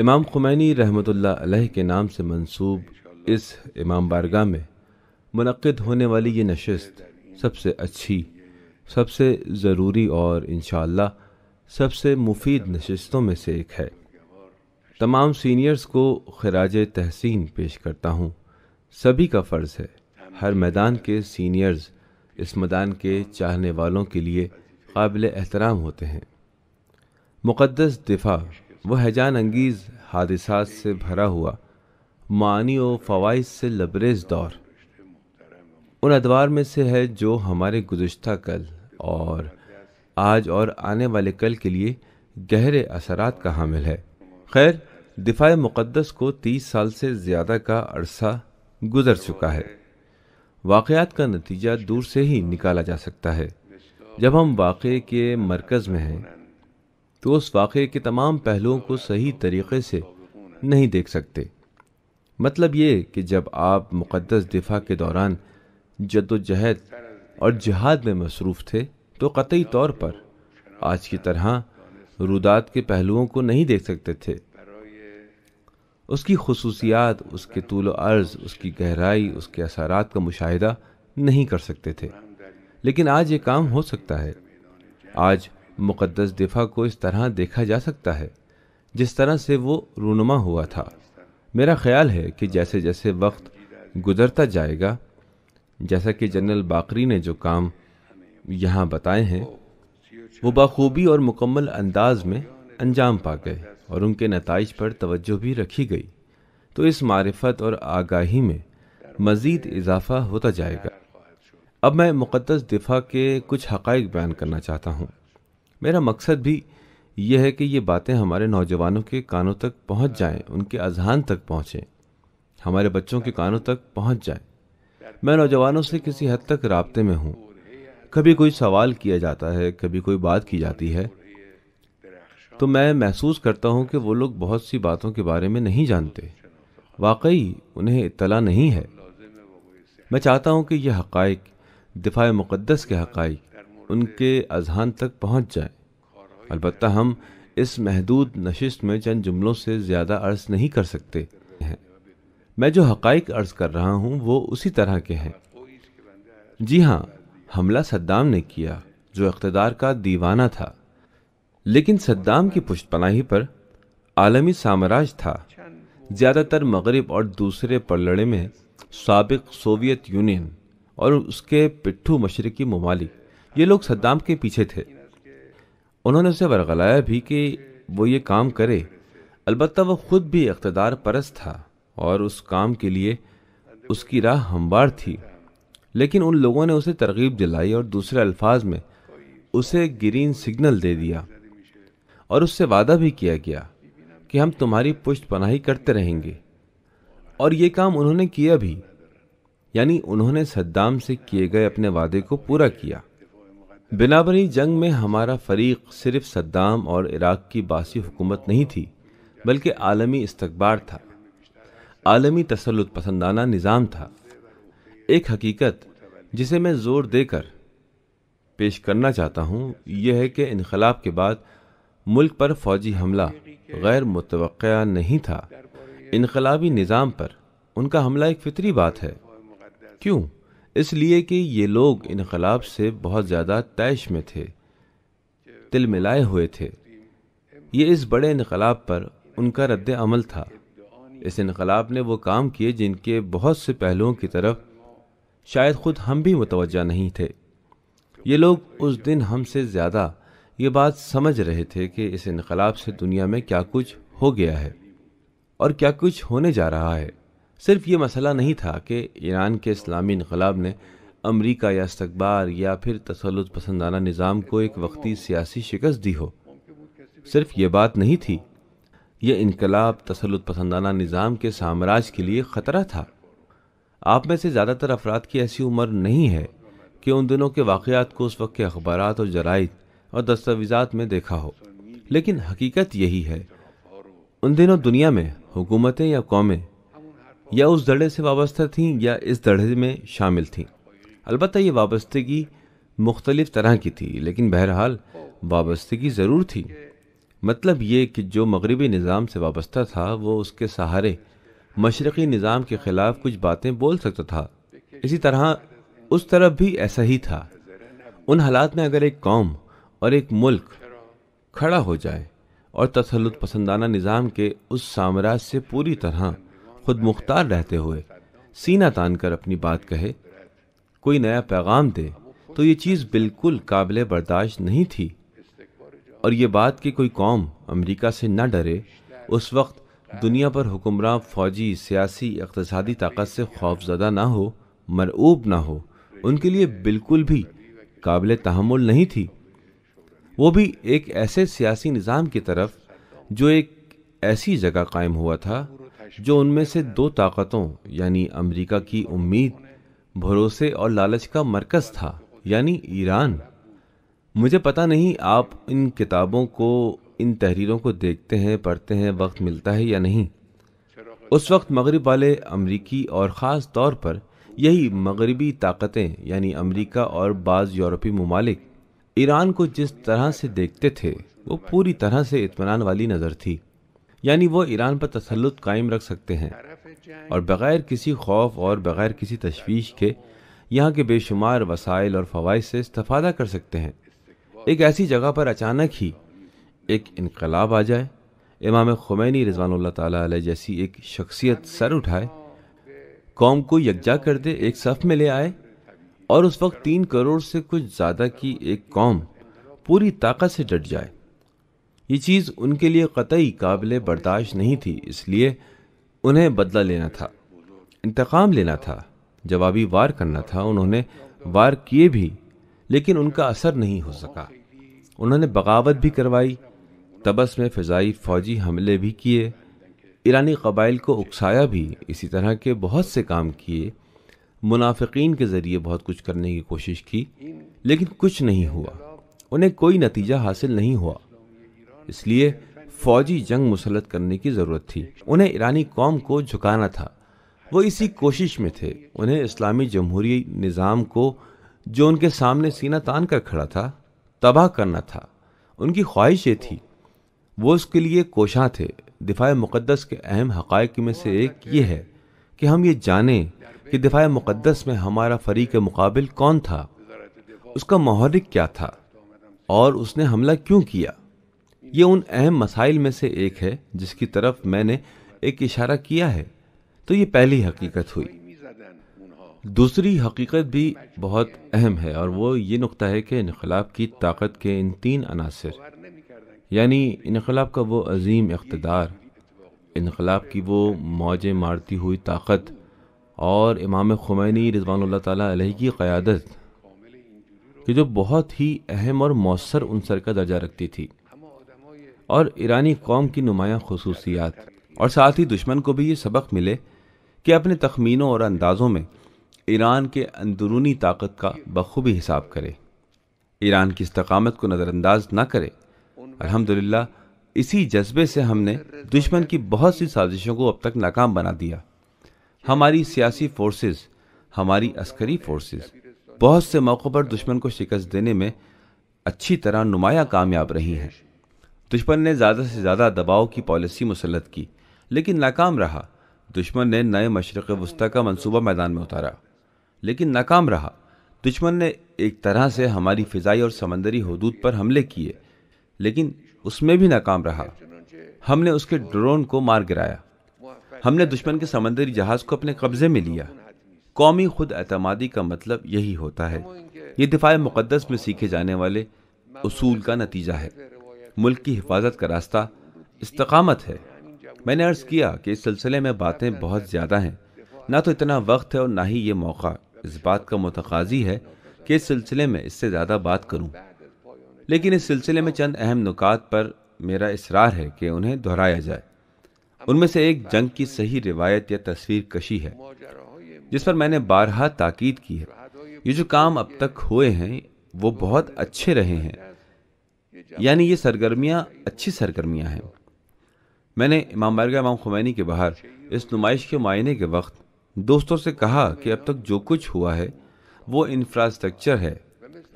इमाम खुमैनी रहमतुल्लाह के नाम से मंसूब इस इमाम बारगाह में मनद होने वाली ये नशस्त सबसे अच्छी सबसे ज़रूरी और इन सबसे मुफीद नशस्तों में से एक है तमाम सीनियर्स को खराज तहसीन पेश करता हूँ सभी का फ़र्ज़ है हर मैदान के सीनियर्स इस मैदान के चाहने वालों के लिए काबिल एहतराम होते हैं मुक़दस दिफा वह हैजान अंगीज़ हादसात से भरा हुआ मानी और फवाद से लबरेज दौर उन अदवार में से है जो हमारे गुज्त कल और आज और आने वाले कल के लिए गहरे असरात का हामिल है खैर दिफा मुक़दस को तीस साल से ज़्यादा का अरसा गुजर चुका है वाक़ात का नतीजा दूर से ही निकाला जा सकता है जब हम वाक़े के मरकज़ में हैं तो उस वाक़े के तमाम पहलुओं को सही तरीक़े से नहीं देख सकते मतलब ये कि जब आप मुक़दस दिफा के दौरान जदोजहद और जहाद में मसरूफ़ थे तो कतई तौर पर आज की तरह रुदात के पहलुओं को नहीं देख सकते थे उसकी खसूसियात उसके तूल अर्ज़ उसकी गहराई उसके असरात का मुशाह नहीं कर सकते थे लेकिन आज ये काम हो सकता है आज मुक़दस दिफा को इस तरह देखा जा सकता है जिस तरह से वो रूनुमा हुआ था मेरा ख्याल है कि जैसे जैसे वक्त गुजरता जाएगा जैसा कि जनरल बाकरी ने जो काम यहाँ बताए हैं वो बखूबी और मुकम्मल अंदाज में अंजाम पा गए और उनके नतज पर तवज्जो भी रखी गई तो इस मारफत और आगाही में मज़ीद इजाफा होता जाएगा अब मैं मुक़दस दिफा के कुछ हक़ बयान करना चाहता हूँ मेरा मकसद भी यह है कि ये बातें हमारे नौजवानों के कानों तक पहुंच जाएं, उनके अजहान तक पहुंचे, हमारे बच्चों के कानों तक पहुंच जाएं। मैं नौजवानों से किसी हद तक रबते में हूँ कभी कोई सवाल किया जाता है कभी कोई बात की जाती है तो मैं महसूस करता हूँ कि वो लोग बहुत सी बातों के बारे में नहीं जानते वाकई उन्हें इतला नहीं है मैं चाहता हूँ कि यह हक़ दिफ़ा मुक़दस के हक़ उनके अजहान तक पहुंच जाए अलबत् हम इस महदूद नशिस्त में चंद जुमलों से ज़्यादा अर्ज़ नहीं कर सकते हैं मैं जो हक़ अर्ज़ कर रहा हूँ वो उसी तरह के हैं जी हाँ हमला सद्दाम ने किया जो इकतदार का दीवाना था लेकिन सद्दाम की पुष्ट पनाही पर आलमी साम्राज्य था ज़्यादातर मगरब और दूसरे पलड़े में सबक सोवियत यूनियन और उसके पिट्ठू मशरकी ममालिक ये लोग सद्दाम के पीछे थे उन्होंने उसे वरगलाया भी कि वो ये काम करे अलबत् वो ख़ुद भी इकतदार परस्त था और उस काम के लिए उसकी राह हमवार थी लेकिन उन लोगों ने उसे तरगीब दिलाई और दूसरे अल्फाज में उसे ग्रीन सिग्नल दे दिया और उससे वादा भी किया गया कि हम तुम्हारी पुष्ट पनाही करते रहेंगे और ये काम उन्होंने किया भी यानी उन्होंने सद्दाम से किए गए अपने वादे को पूरा किया बिनाबरी जंग में हमारा फरीक सिर्फ सद्दाम और इराक की बासी हुकूमत नहीं थी बल्कि आलमी इस्तबार था आलमी तसलुत पसंदाना निज़ाम था एक हकीकत जिसे मैं ज़ोर देकर पेश करना चाहता हूँ यह है कि इनकलाब के बाद मुल्क पर फौजी हमला गैर मुतव नहीं था इनकलाबी निज़ाम पर उनका हमला एक फितरी बात है क्यों इसलिए कि ये लोग इनकलाब से बहुत ज़्यादा तयश में थे तिल मिलाए हुए थे ये इस बड़े इनकलाब पर उनका रद्द अमल था इस इनकलाब ने वो काम किए जिनके बहुत से पहलुओं की तरफ शायद ख़ुद हम भी मुतवजा नहीं थे ये लोग उस दिन हमसे ज़्यादा ये बात समझ रहे थे कि इस इनकलाब से दुनिया में क्या कुछ हो गया है और क्या कुछ होने जा रहा है सिर्फ ये मसला नहीं था कि ईरान के इस्लामी इनकलाब ने अमरीका या इस्तबार या फिर तसलुत पसंदाना निज़ाम को एक वक्ती सियासी शिकस्त दी हो सिर्फ ये बात नहीं थी यह इनकलाब तसलुत पसंदाना निज़ाम के साम्राज्य के लिए ख़तरा था आप में से ज़्यादातर अफराद की ऐसी उम्र नहीं है कि उन दिनों के वाक़ात को उस वक्त के अखबार और जराइत और दस्तावेज़ात में देखा हो लेकिन हकीकत यही है उन दिनों दुनिया में हुकूमतें या कौमें या उस धड़े से वाबस्ता थीं या इस धड़े में शामिल थीं अलबत् ये वाबस्तगी मुख्तलिफ़ तरह की थी लेकिन बहरहाल वाबस्तगी ज़रूर थी मतलब ये कि जो मगरबी निज़ाम से वाबस्ता था वो उसके सहारे मशरक़ी निज़ाम के ख़िलाफ़ कुछ बातें बोल सकता था इसी तरह उस तरफ भी ऐसा ही था उन हालात में अगर एक कौम और एक मुल्क खड़ा हो जाए और तसलुत पसंदाना निज़ाम के उस साम्राज्य से पूरी तरह खुद मुख्तार रहते हुए सीना तान कर अपनी बात कहे कोई नया पैगाम दे तो ये चीज़ बिल्कुल काबिल बर्दाश्त नहीं थी और ये बात कि कोई कौम अमेरिका से न डरे उस वक्त दुनिया पर हुक्मरान फौजी सियासी इकतसादी ताकत से खौफजदा ना हो मरऊब ना हो उनके लिए बिल्कुल भी काबिल तहमुल नहीं थी वो भी एक ऐसे सियासी निज़ाम की तरफ जो एक ऐसी जगह कायम हुआ था जो उनमें से दो ताकतों यानी अमेरिका की उम्मीद भरोसे और लालच का मरकज था यानी ईरान मुझे पता नहीं आप इन किताबों को इन तहरीरों को देखते हैं पढ़ते हैं वक्त मिलता है या नहीं उस वक्त मगरब वाले अमरीकी और ख़ास तौर पर यही मगरबी ताकतें यानी अमरीका और बाज़ यूरोपी ममालिक ईरान को जिस तरह से देखते थे वो पूरी तरह से इतमान वाली नज़र थी यानी वो ईरान पर तसलुत कायम रख सकते हैं और बग़ैर किसी खौफ और बग़ैर किसी तशवीश के यहाँ के बेशुमार वसाइल और फ़वाद से इस्ता कर सकते हैं एक ऐसी जगह पर अचानक ही एक इनकलाब आ जाए इमाम खुमैनी रिजवान ताली जैसी एक शख्सियत सर उठाए कौम को यकजा कर दे एक सफ में ले आए और उस वक्त तीन करोड़ से कुछ ज़्यादा की एक कौम पूरी ताकत से डट जाए ये चीज़ उनके लिए कतई काबिल बर्दाश्त नहीं थी इसलिए उन्हें बदला लेना था इंतकाम लेना था जवाबी वार करना था उन्होंने वार किए भी लेकिन उनका असर नहीं हो सका उन्होंने बगावत भी करवाई तबस में फ़जाई फ़ौजी हमले भी किए ईरानी कबाइल को उकसाया भी इसी तरह के बहुत से काम किए मुनाफिकीन के ज़रिए बहुत कुछ करने की कोशिश की लेकिन कुछ नहीं हुआ उन्हें कोई नतीजा हासिल नहीं हुआ इसलिए फौजी जंग मुसलत करने की ज़रूरत थी उन्हें ईरानी कौम को झुकाना था वो इसी कोशिश में थे उन्हें इस्लामी जमहूरी निज़ाम को जो उनके सामने सीना तान कर खड़ा था तबाह करना था उनकी ख्वाहिश ये थी वो उसके लिए कोशां थे दिफा मुक़दस के अहम हक़ में से एक ये है कि हम ये जानें कि दिफा मुक़दस में हमारा फरीक मुकाबिल कौन था उसका महरिक क्या था और उसने हमला क्यों किया ये उन अहम मसाइल में से एक है जिसकी तरफ मैंने एक इशारा किया है तो ये पहली हकीकत हुई दूसरी हकीकत भी बहुत अहम है और वो ये नुकता है कि इनकलाब की ताकत के इन तीन अनासर यानी इनकलाब का वो अजीम इकतदार इनकलाब की वो मौज मारती हुई ताकत और इमाम खुमैनी रिजवान तह की क़्यादत कि जो बहुत ही अहम और मौसर अनसर का दर्जा रखती थी और ईरानी कौम की नुमाया खसूसियात और साथ ही दुश्मन को भी ये सबक मिले कि अपने तखमीनों और अंदाज़ों में ईरान के अंदरूनी ताकत का बखूबी हिसाब करे ईरान की इस्तकामत को नज़रअंदाज ना करे अलहमदिल्ला इसी जज्बे से हमने दुश्मन की बहुत सी साजिशों को अब तक नाकाम बना दिया हमारी सियासी फोर्सेस, हमारी अस्करी फोर्सेस बहुत से मौक़ों पर दुश्मन को शिकस्त देने में अच्छी तरह नुमाया कामयाब रही हैं दुश्मन ने ज़्यादा से ज़्यादा दबाव की पॉलिसी मुसलत की लेकिन नाकाम रहा दुश्मन ने नए मशरक़ वस्ती का मंसूबा मैदान में उतारा लेकिन नाकाम रहा दुश्मन ने एक तरह से हमारी फ़िज़ाई और समंदरी हदूद पर हमले किए लेकिन उसमें भी नाकाम रहा हमने उसके ड्रोन को मार गिराया हमने दुश्मन के समंदरी जहाज़ को अपने कब्ज़े में लिया कौमी खुद अतमादी का मतलब यही होता है ये दिफा मुक़दस में सीखे जाने वाले असूल का नतीजा है मुल्क की हिफाजत का रास्ता इस्तकामत है मैंने अर्ज़ किया कि इस सिलसिले में बातें बहुत ज़्यादा हैं ना तो इतना वक्त है और ना ही ये मौका इस बात का मतकाजी है कि इस सिलसिले में इससे ज़्यादा बात करूं। लेकिन इस सिलसिले में चंद अहम नुकात पर मेरा इसरार है कि उन्हें दोहराया जाए उनमें से एक जंग की सही रिवायत या तस्वीर कशी है जिस पर मैंने बारहा ताकीद की है ये जो काम अब तक हुए हैं वो बहुत अच्छे रहे हैं यानी ये सरगर्मियाँ अच्छी सरगर्मियाँ हैं मैंने इमाम बारगा इमाम खुमैनी के बाहर इस नुमाइश के मायने के वक्त दोस्तों से कहा कि अब तक जो कुछ हुआ है वो इंफ्रास्ट्रक्चर है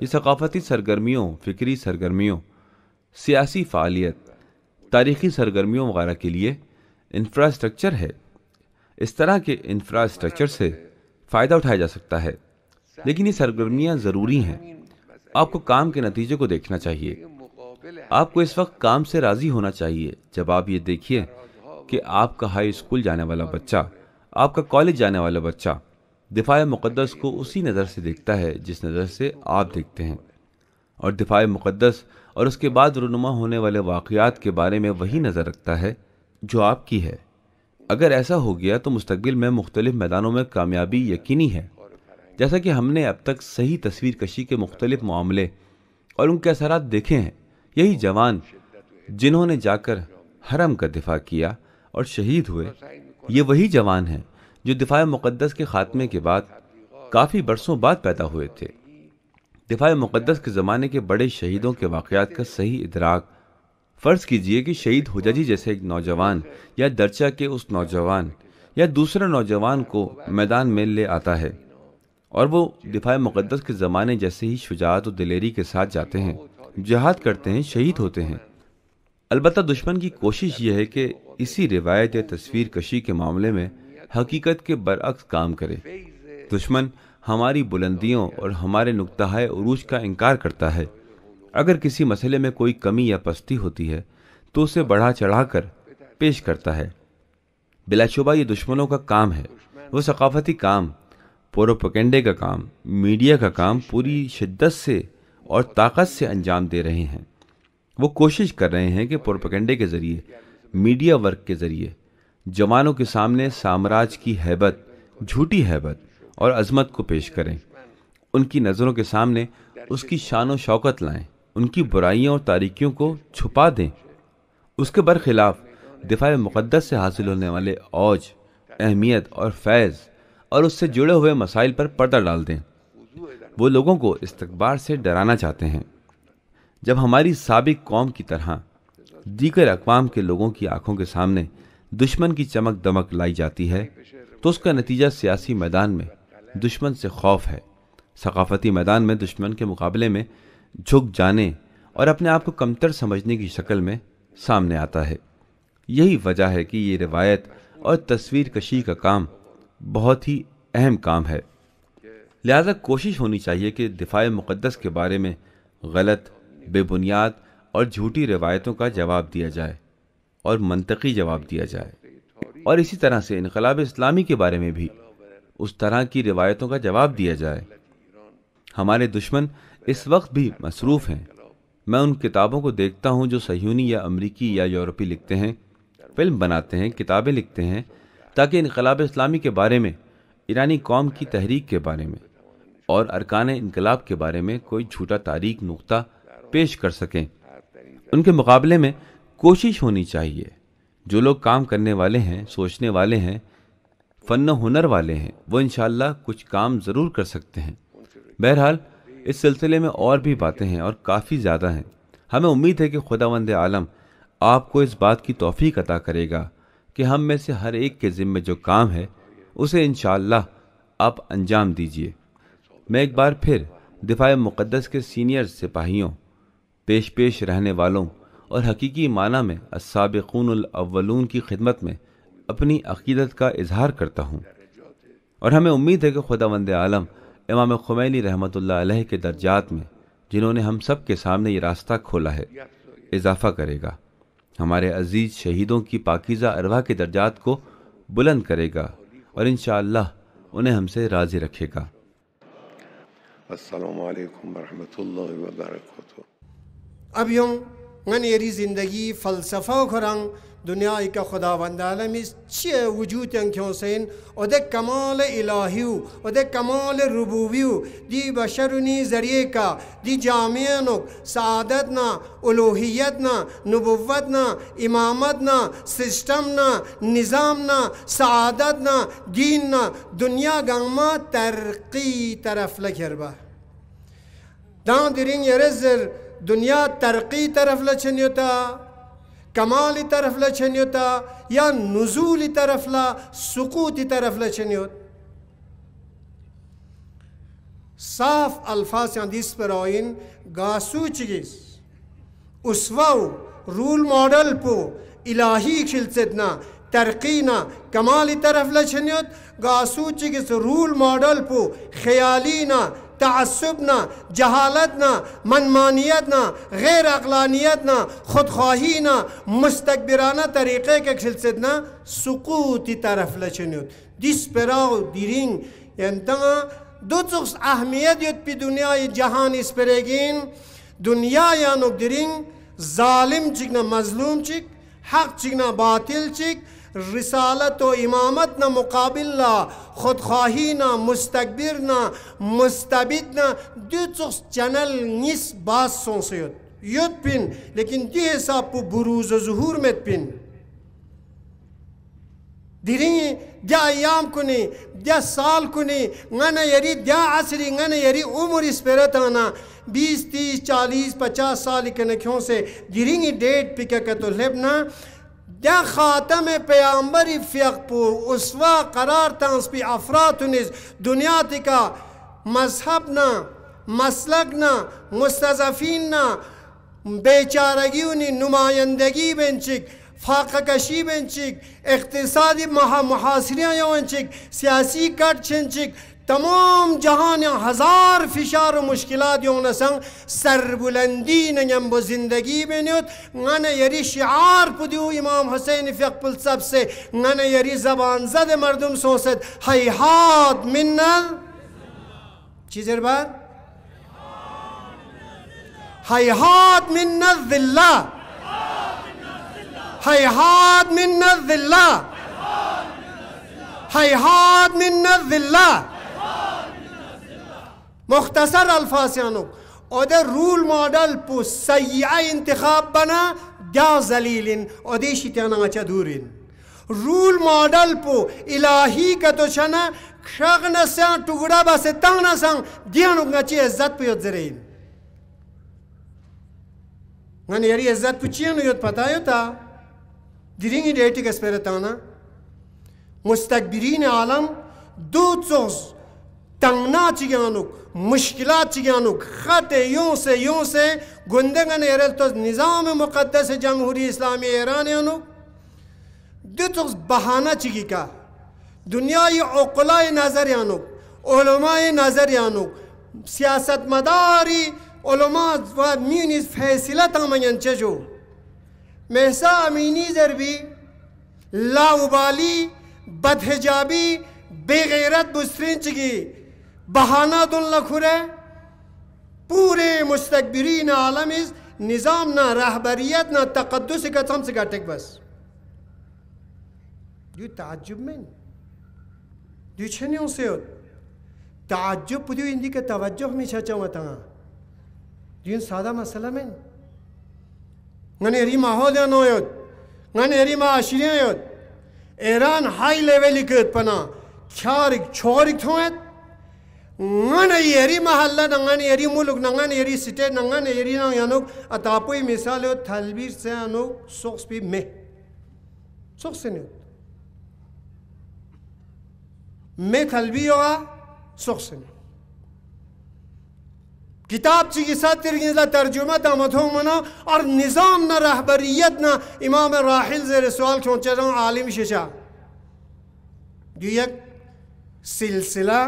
ये सकाफती सरगर्मियों फ़िक्री सरगर्मियों सियासी फ़ालियत तारीखी सरगर्मियों वगैरह के लिए इंफ्रास्ट्रक्चर है इस तरह के इंफ्रास्ट्रक्चर से फ़ायदा उठाया जा सकता है लेकिन ये सरगर्मियाँ ज़रूरी हैं आपको काम के नतीजे को देखना चाहिए आपको इस वक्त काम से राजी होना चाहिए जब आप ये देखिए कि आपका हाई स्कूल जाने वाला बच्चा आपका कॉलेज जाने वाला बच्चा दिफा मुक़दस को उसी नज़र से देखता है जिस नज़र से आप देखते हैं और दिफा मुक़दस और उसके बाद रनुमा होने वाले वाकयात के बारे में वही नज़र रखता है जो आपकी है अगर ऐसा हो गया तो मुस्तबिल में मुख्तलिफ मैदानों में कामयाबी यकीनी है जैसा कि हमने अब तक सही तस्वीर कशी के मुख्तलिफ मामले और उनके असर देखे हैं यही जवान जिन्होंने जाकर हरम का दिफा किया और शहीद हुए ये वही जवान हैं जो दिफा मुक़दस के ख़ात्मे के बाद काफ़ी बरसों बाद पैदा हुए थे दिफा मुक़दस के ज़माने के बड़े शहीदों के वाक़ात का सही इदराक फ़र्ज़ कीजिए कि शहीद हुजाजी जैसे एक नौजवान या दर्चा के उस नौजवान या दूसरे नौजवान को मैदान में ले आता है और वो दिफा मुक़दस के ज़माने जैसे ही शुजात और दिलेरी के साथ जाते हैं जहाद करते हैं शहीद होते हैं अलबत् दुश्मन की कोशिश यह है कि इसी रिवायत या तस्वीर कशी के मामले में हकीकत के बरअक्स काम करे दुश्मन हमारी बुलंदियों और हमारे नुकतः उरूज का इनकार करता है अगर किसी मसले में कोई कमी या पस्ती होती है तो उसे बढ़ा चढ़ा कर पेश करता है बिलाशुबा ये दुश्मनों का काम है वो सकाफती काम पोरोपकेंडे का काम मीडिया का काम पूरी शिद्दत से और ताकत से अंजाम दे रहे हैं वो कोशिश कर रहे हैं कि पुरपकंडे के ज़रिए मीडिया वर्क के ज़रिए जवानों के सामने साम्राज्य की हैबत झूठी हैबत और अजमत को पेश करें उनकी नज़रों के सामने उसकी शान व शौकत लाएं उनकी बुराइयों और तारीखियों को छुपा दें उसके बरखिलाफ दिफा मुक़दस से हासिल होने वाले औज अहमियत और फैज़ और उससे जुड़े हुए मसाइल पर पर्दा डाल दें वो लोगों को इस्तकबार से डराना चाहते हैं जब हमारी सबक कौम की तरह दीगर अकवाम के लोगों की आंखों के सामने दुश्मन की चमक दमक लाई जाती है तो उसका नतीजा सियासी मैदान में दुश्मन से खौफ है सकाफती मैदान में दुश्मन के मुकाबले में झुक जाने और अपने आप को कमतर समझने की शक्ल में सामने आता है यही वजह है कि ये रिवायत और तस्वीर कशी का काम बहुत ही अहम काम है लिहाजा कोशिश होनी चाहिए कि दिफा मुक़दस के बारे में गलत बेबुनियाद और झूठी रिवायतों का जवाब दिया जाए और मनतकी जवाब दिया जाए और इसी तरह से इनकलाब इस्लामी के बारे में भी उस तरह की रिवायतों का जवाब दिया जाए हमारे दुश्मन इस वक्त भी मसरूफ़ हैं मैं उन किताबों को देखता हूँ जो सहयूनी या अमरीकी या यूरोपी लिखते हैं फिल्म बनाते हैं किताबें लिखते हैं ताकि इनकलाब इस्लामी के बारे में ईरानी कौम की तहरीक के बारे में और अरकान इनकलाब के बारे में कोई झूठा तारीख नुकता पेश कर सकें उनके मुकाबले में कोशिश होनी चाहिए जो लोग काम करने वाले हैं सोचने वाले हैं फ़न हुनर वाले हैं वो इन कुछ काम ज़रूर कर सकते हैं बहरहाल इस सिलसिले में और भी बातें हैं और काफ़ी ज़्यादा हैं हमें उम्मीद है कि खुदा वंद आलम आपको इस बात की तोफ़ी अदा करेगा कि हम में से हर एक के ज़िम्मे जो काम है उसे इन आप अंजाम दीजिए मैं एक बार फिर दिफा मुक़दस के सीनियर सिपाहियों पेश पेश रहने वालों और हकीकी माना में असाबिकूनवलून की खिदमत में अपनी अकीदत का इजहार करता हूँ और हमें उम्मीद है कि खुदा वंद आलम इमाम खुमैनी रहमत अलैह के दर्जात में जिन्होंने हम सब के सामने ये रास्ता खोला है इजाफा करेगा हमारे अजीज़ शहीदों की पाकिज़ा अरवा के दर्जात को बुलंद करेगा और इन उन्हें हमसे राज़ी रखेगा السلام علیکم و رحمت الله و برکاته ابیون من یری زندگی فلسفه کرن दुनिया का खुदा वंदम छः वजू तंख्यों सेन उदे कमाल इलाहियु उदे कमाल रुबूवियु दी बशरुनी जरिए का दी जामियन सदत ना उलोहियत ना नबूत ना इमामत ना सिस्टम ना निज़ाम ना सदत ना दीन ना दुनिया गंगमा तरक्की तरफ लखरबा दाँ दिरिंग यरे जर दुनिया तरक्की तरफ लचनता کمالی طرف تا یا نزولی طرف لا سقوطی طرف لچنیوت صاف الفاظ حدیث پر آئین گاسو چگیز اسوو رول ماڈل پو الہی کھلتنا ترقینا کمالی طرف لچنیوت گاسو چگیز رول ماڈل پو خیالینا तसब ना जहालत ना मनमानियत ना गैर अकलानियत ना खुदख्वाही ना मुस्तबराना तरीक़े के खिलसद ना सकूती तरफ लचनुत दिस पर दिरिंग यंतगा अहमियत युत पी दुनिया जहान इस परेगिन दुनिया यानुक दिरिंग जालिम चिकना मजलूम चिक हक चिकना बातिल चिक रिसालत व इमामत ना मुकाबिल ना खुद खाही ना मुस्तबिर ना मुस्तबिद ना दो चुस चनल निस बास से युद्ध पिन लेकिन दो हिसाब पु बुरूज जहूर में पिन धीरे द्या अयाम कुने द्या साल कुने गन यरी द्या आसरी गन यरी उम्र इस पर आना बीस तीस चालीस पचास साल के नखियों से दिरिंगी डेट पिक तो लेबना Ya hateme peygamberi fiyak bu usva karar tans bi afratuniz dünyadika mazhabna maslakna mustazafinna बेचारगी उन्हीं नुमाइंदगी बेंचिक फाका कशी बेंचिक इकतसादी महा मुहासरियाँ यौनचिक सियासी कट छिंचिक تمام جهان هزار فشار و مشکلات یون سن سربلندی نگم با زندگی بینید من یری شعار پدیو امام حسین فیق پل سب سے من یری زبان زد مردم سوسد حیحات منن چیزر بر حیحات من الذلہ حیحات من الذلہ حیحات من الذلہ مختصر الفاظ یانو اده رول مادل پو سیعه انتخاب بنا دا زلیلین اده شیطان چه دورین رول مادل پو الهی کتو چنه کشاق نسان تگره بستان نسان دیانو چه عزت پیوت زرین من یاری عزت پو چیانو یوت پتایو تا دیرینگی دیتی کس پیرتانا مستکبرین عالم دو چوز तंगना चिगानुक मुश्किल चिगानुक ख़त यूँ से यूँ से गुंदगन एरल तो निज़ाम मुक़दस जमहूरी इस्लामी ईरान अनुक दुत बहाना चिगी का दुनिया ओकला नज़र यानुक ओलमाए नज़र यानु सियासत मदारी ओलमा व मीनिस फैसला तमयन चजो महसा अमीनी जरबी लाउबाली बदहजाबी बेगैरत बुसरिन चिगी बहाना खुरे पूरे मुस्तकबरीन आलम इज़ निज़ाम ना रहबरीत ना तकदस का कम से घटक बस दु ताजुब में दु छनियों से हो ताजुब पुदु इंदी के तवज्जो हमेशा चवा तहाँ दिन सादा मसला में गनेरी माहौल नो यो गनेरी मा आशिरिया यो ईरान हाई लेवल की पना छारिक छोरिक थोएत ngana yeri mahalla na ngana yeri muluk na ngana yeri site na ngana yeri na yanuk atapoi misal yo talbir se anuk soks bi me soks ne me talbi yo soks ne किताब ची के साथ तिरगिला तर्जुमा दामत हो मना और निज़ाम ना रहबरीत ना इमाम राहिल जेर सवाल खोचे रहा आलिम शिशा जो एक सिलसिला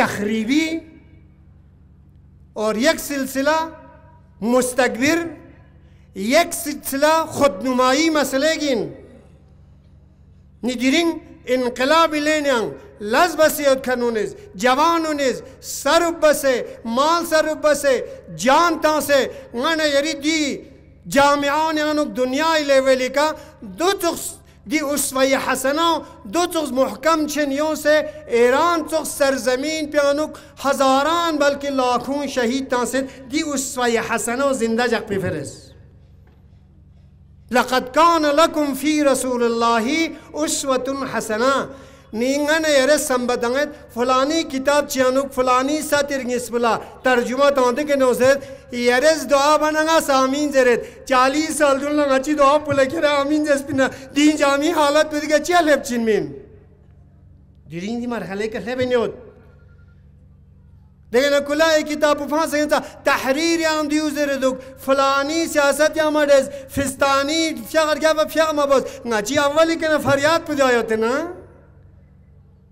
तखरीबी और एक सिलसिला मुस्तबिर एक सिलसिला खुदनुमाई मसले गिन निजरिंग इनकलाब लेने लज बसे खनूनिज जवान उनिज सर बसे माल सर से जानता से मन यरी दी जामियान दुनिया लेवेली का दो دی اسوه حسنا دو چوز محکم چنیون سه ایران چوز سرزمین پیانوک هزاران بلکه لاکون شهید تانسید دی اسوه حسنا زنده جق پیفرست لقد کان لکم فی رسول الله أسوة حسنا नींगन एरे संबदंगत फलानी किताब चियानुक फलानी सतिर निस्बला तर्जुमा तौंद के नौसेत एरेस दुआ बनंगा सामीन जरेत चालीस साल दुन लंग अच्छी दुआ पुले के आमीन जस्पिना दीन जामी हालत पे दिखे चिया लेप चिनमीन दिरिंग दी मरहले कर लेबे न्योत देखना कुला एक किताब उफान से था तहरीर याम दियो जरे दुख फलानी सियासत याम अडेज फिस्तानी फ्यार क्या व फ्यार मबस ची अवली के ना फरियाद पुजायो ते ना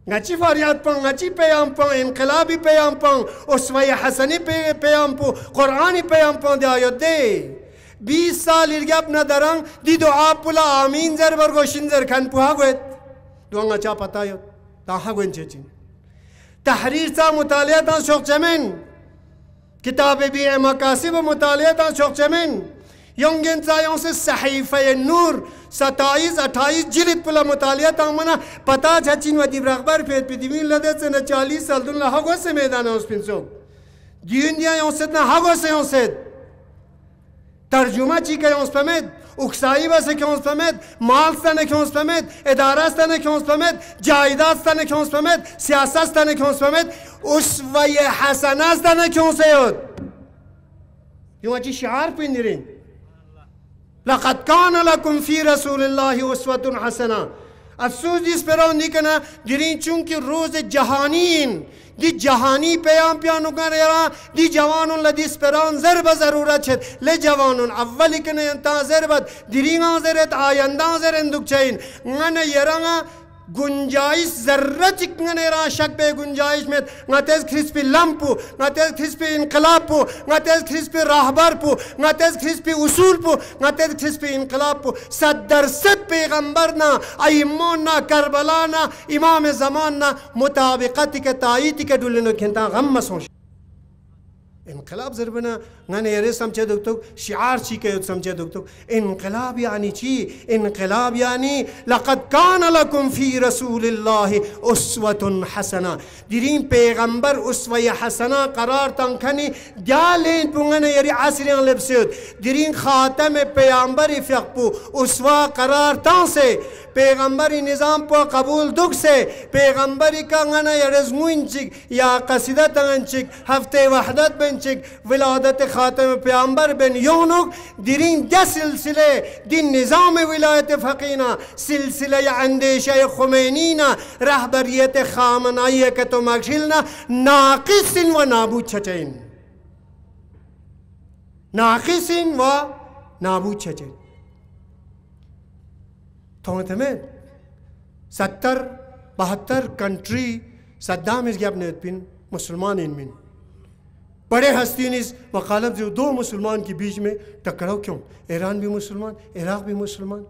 ngaci faryod pon ngaci peyam pa inqilabi peyam pon usve-i heseni peyam pa qur'ani peyam pon dayo de बीस साल इर्ग्याप न दरंग दी दो आप पुला आमीन जर बर गोशिन जर खन पुहा गोयत दुआंगा चा पता यो ताहा गोइन चेचिन तहरीर सा मुतालिया ता शौक चमेन किताब भी ए मकासिब मुतालिया ता शौक चमेन योंगिन सा यों से सहीफे नूर ستائیس اٹھائیس جلد پلا مطالعہ تا منا پتا چھا چین و دیبر اخبار پید پی دیمین لدے چالیس سال دن لہگو سے میدان ہے اس پین سو دیون دیا یوں سید نا ہگو سے یوں پمید ترجمہ چی کہ یوں سپمید اکسائی بسے کیوں سپمید مال ستانے کیوں سپمید ادارہ ستانے کیوں سپمید جائیدات ستانے کیوں سپمید سیاست ستانے کیوں سپمید اس وی حسنہ ستانے کیوں سید یوں اچھی شعار پین लक़त कान लकुम्फ़ी रसूल उसवत हसना अफसोस जिस फिरौंदी कना दिरी चूंकि रोज़ जहानीन दि जहानी प्याम प्यानो कर रहा दि जवानों लदिस पेरान ज़रब ज़रूरत छे ले जवानों अव्वल कने ता ज़रबत दिरीगा ज़रत आयंदा ज़रन दुख छैन ngana yeranga گنجائش ذره چک را شک به گنجایش میں نتز کریسپی لمپو نتز پی انقلاب پو نتز پی راہبر پو نتز پی اصول پو نتز پی انقلاب پو صد درصد پیغمبر نا ایمون نا کربلا نا امام زمان نا مطابقت که تائیت که دولنو کھنتا غم مسوش انقلاب زربنا غن يري سمچه دكتوك شعار چي كيو سمچه دكتوك انقلاب يعني چي انقلاب يعني لقد كان لكم في رسول الله أسوة حسنة درين پیغمبر أسوة حسنة قرار تنخني دالين پونغن يري عصرين لبسيد درين خاتم پیغمبر فقبو أسوة قرار تنسي پیغمبری نظام پا قبول دکسه پیغمبری که انگه نه چک یا قصیدہ تنگن وحدت بنچک ولادت خاتم پیامبر بن یونک درین ده سلسله دی نظام ولایت فقینا سلسله اندیشه خمینینا رهبریت خامنائی کتو مکشلنا ناقص و نابو چچین ناقص و نابود چچین थे Tanıtımın sattar bahattar country Saddam is gap bin मुसलमान इनमिन बड़े हस्ती ने इस वकालत जो दो मुसलमान के बीच में टकराव क्यों ईरान भी मुसलमान इराक़ भी मुसलमान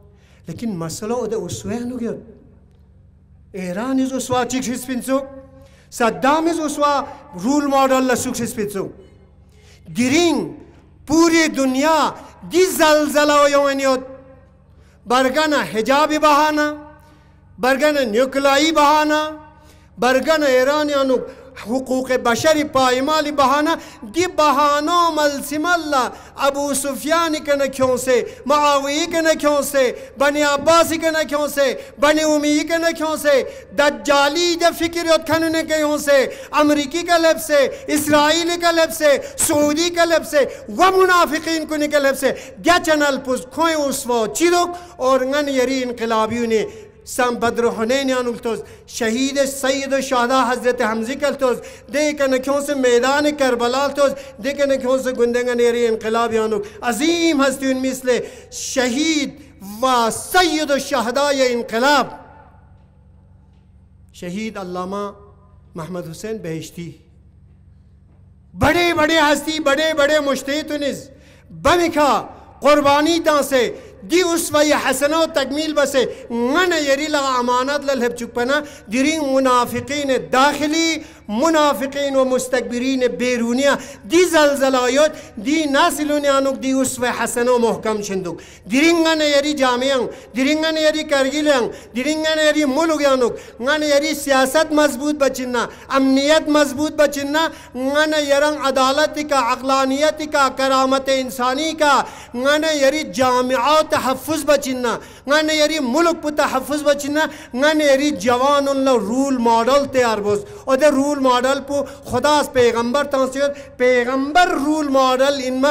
लेकिन मसला उदय उसवहन हो गया ईरान इज उसवा चिक हिस्पिंसो सद्दाम इज उसवा रूल मॉडल लसुक हिस्पिंसो गिरिंग पूरी दुनिया दी जलजला हो यो बरगन हिजाबी बहाना बरगन न्यूक्लाई बहाना बरगन ईरानियानु हकूक़ बशर पायमाल बहाना दि बहानो मलसिमल अबू सुफियान के नखियों से मावी के नख्यों से बने अब्बास के नख्यों से बने उमी के नख्यों से दज्जाली जब फिक्र खन कहों से अमरीकी का लब से इसराइली के लब से सऊदी का लब से व मुनाफिकीन को निकलब से गया चनल पुस खोएं उस वो चिरुक और गन यरी इनकलाबियों ने سم بدر حنین التوز شهید سید و شهدا حضرت حمزی کلتوز دے کن کیوں سے میدان کربلا التوز دے کن کیوں سے گندنگن ایری انقلاب یانوک عظیم هستین مثل شهید و سید و شهدای انقلاب شهید علامہ محمد حسین بهشتی بڑے بڑے ہستی بڑے بڑے مشتیتنز بمکا قربانی دان سے Diusvayı hasene o tekmil base ngana yeri la amanet lel hep çukpana dirin münafıkine dahili منافقین و مستکبرین بیرونی دی زلزلایات دی نسلونی دی اصف حسن و محکم چندوک دیرینگان یری جامعه دیرینگان یری کرگیل دیرینگان یری ملوگ آنوک گان یری سیاست مضبوط بچننا امنیت مضبوط بچننا گان یرن عدالت کا عقلانیت کا کرامت انسانی کا گان یری جامعہ تحفظ بچننا گان یری ملک تحفظ بچننا گان یری جوان اللہ رول ماڈل تیار او دے رول model पु खुदास पैगम्बर तोसियो पैगम्बर रूल मॉडल इन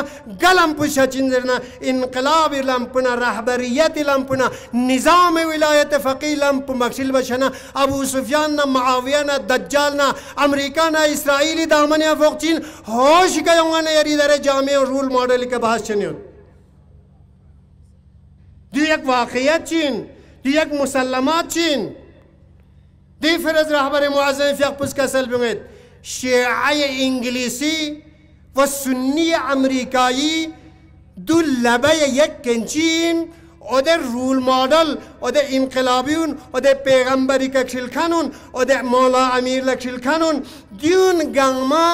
गलम पु शचिंदरना इनकलाब इलम पुना रहबरियत इलम पुना निज़ाम विलायत फ़की इलम पु मकसिल बशना अबू सुफियान ना माविया ना दज्जाल ना अमरीका ना इसराइली दामन फोकचिन होश गयोंगा ने यार इधर जामे रूल मॉडल के बाद चन दी एक वाक़ियत चीन दी एक मुसलमा चीन Diferenz rahbari muazzam fiqh puskasel bünget. Şia'yı İngilisi ve Sünni Amerikayı دو لبه یک کنچین او ده رول مادل او ده انقلابیون او ده پیغمبری کشل کنون او ده مولا امیر لکشل کنون دیون گنگما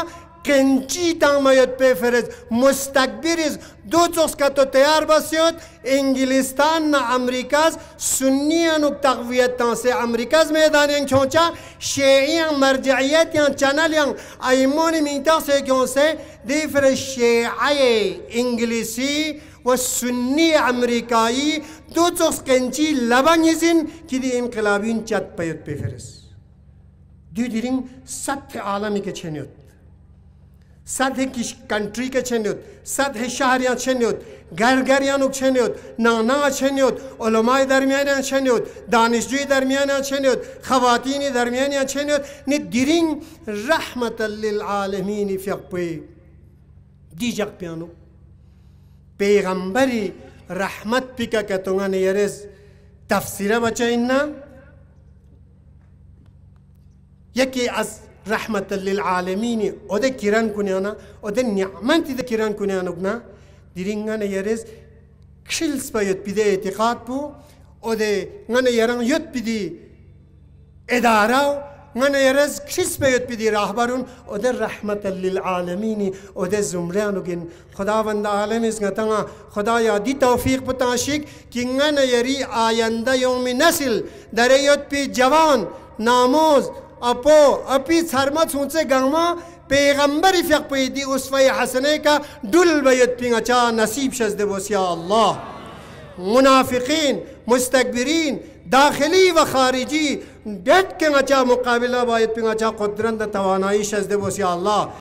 کنچی تامایت پیفرز مستکبریز دو چوز که تو تیار بسیوت انگلستان نا امریکاز سنی انوک تقویت تان سے امریکاز میدان ین چونچا شیعی ان مرجعیت ین چنل ین ایمون مینتا سے کیون سے دیفر شیعی انگلیسی و سنی امریکایی دو چوز کنچی لبن یزین کی دی انقلابین چت پیت پیفرز دیدیرین سطح عالمی که چنیوت صد کنٹری که چنید صد شهر یا چنید گرگر یا چنید نانا چنید علماء درمیان یا چنید دانشجوی درمیان یا چنید خواتین درمیان یا چنید نی دیرین رحمت للعالمین فیق پی دیجق پیانو پیغمبری رحمت پی که کتونگا نیرز تفسیره بچه اینا یکی از رحمة للعالمين أدا كيران كنانا أدا نعمان تدا كيران كنانا بنا ديرين أنا يرز كشلس بيت بدي اعتقاد بو أدا أنا يران يت بدي إدارة أنا يرز كشلس بيت بدي راهبرون أدا رحمة للعالمين أدا زمرانو جن خداوند عالم از گتنا خدا یا دی توفیق بتاشیک کہ أنا يري آینده يوم نسل در بي جوان ناموز اپو اپی سرما سونچه گنگما پیغمبری فیق پیدی اصفه حسنه که دل بید پینچا نصیب شزده بوس یا الله منافقین مستکبرین داخلی و خارجی دت کنچا مقابله باید پینچا قدرند توانایی شزده بوس یا الله